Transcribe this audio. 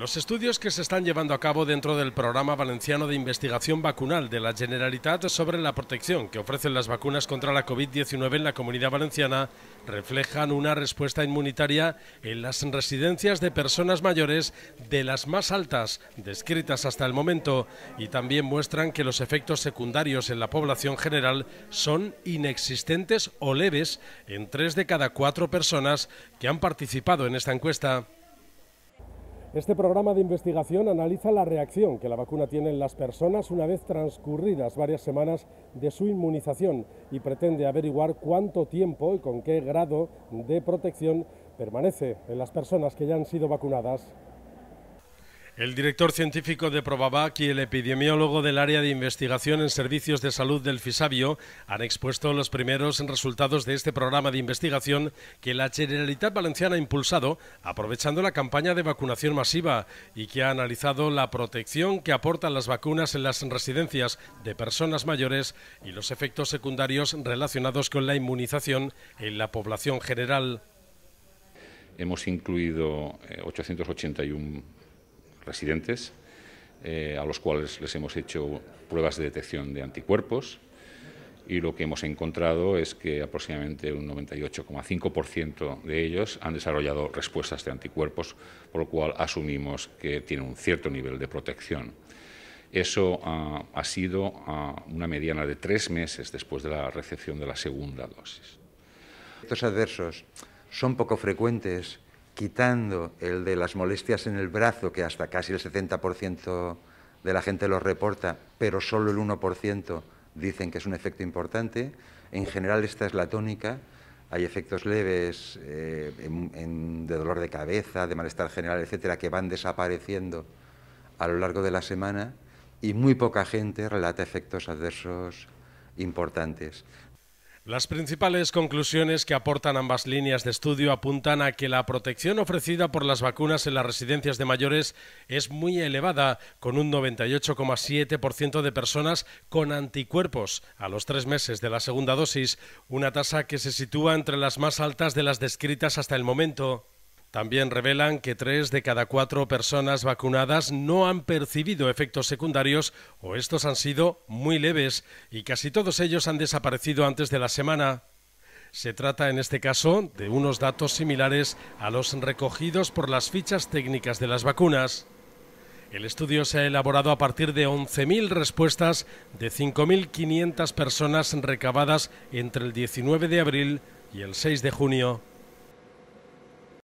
Los estudios que se están llevando a cabo dentro del Programa Valenciano de Investigación Vacunal de la Generalitat sobre la protección que ofrecen las vacunas contra la COVID-19 en la comunidad valenciana reflejan una respuesta inmunitaria en las residencias de personas mayores de las más altas descritas hasta el momento y también muestran que los efectos secundarios en la población general son inexistentes o leves en tres de cada cuatro personas que han participado en esta encuesta. Este programa de investigación analiza la reacción que la vacuna tiene en las personas una vez transcurridas varias semanas de su inmunización y pretende averiguar cuánto tiempo y con qué grado de protección permanece en las personas que ya han sido vacunadas. El director científico de Probabac y el epidemiólogo del área de investigación en servicios de salud del Fisabio han expuesto los primeros resultados de este programa de investigación que la Generalitat Valenciana ha impulsado aprovechando la campaña de vacunación masiva y que ha analizado la protección que aportan las vacunas en las residencias de personas mayores y los efectos secundarios relacionados con la inmunización en la población general. Hemos incluido 881 eh, residentes, eh, a los cuales les hemos hecho pruebas de detección de anticuerpos y lo que hemos encontrado es que aproximadamente un 98,5% de ellos han desarrollado respuestas de anticuerpos, por lo cual asumimos que tienen un cierto nivel de protección. Eso ha sido una mediana de tres meses después de la recepción de la segunda dosis. Estos adversos son poco frecuentes quitando el de las molestias en el brazo, que hasta casi el 70% de la gente lo reporta, pero solo el 1% dicen que es un efecto importante, en general esta es la tónica. Hay efectos leves eh, de dolor de cabeza, de malestar general, etcétera, que van desapareciendo a lo largo de la semana y muy poca gente relata efectos adversos importantes. Las principales conclusiones que aportan ambas líneas de estudio apuntan a que la protección ofrecida por las vacunas en las residencias de mayores es muy elevada, con un 98,7% de personas con anticuerpos a los tres meses de la segunda dosis, una tasa que se sitúa entre las más altas de las descritas hasta el momento. También revelan que tres de cada cuatro personas vacunadas no han percibido efectos secundarios o estos han sido muy leves y casi todos ellos han desaparecido antes de la semana. Se trata en este caso de unos datos similares a los recogidos por las fichas técnicas de las vacunas. El estudio se ha elaborado a partir de 11.000 respuestas de 5.500 personas recabadas entre el 19 de abril y el 6 de junio.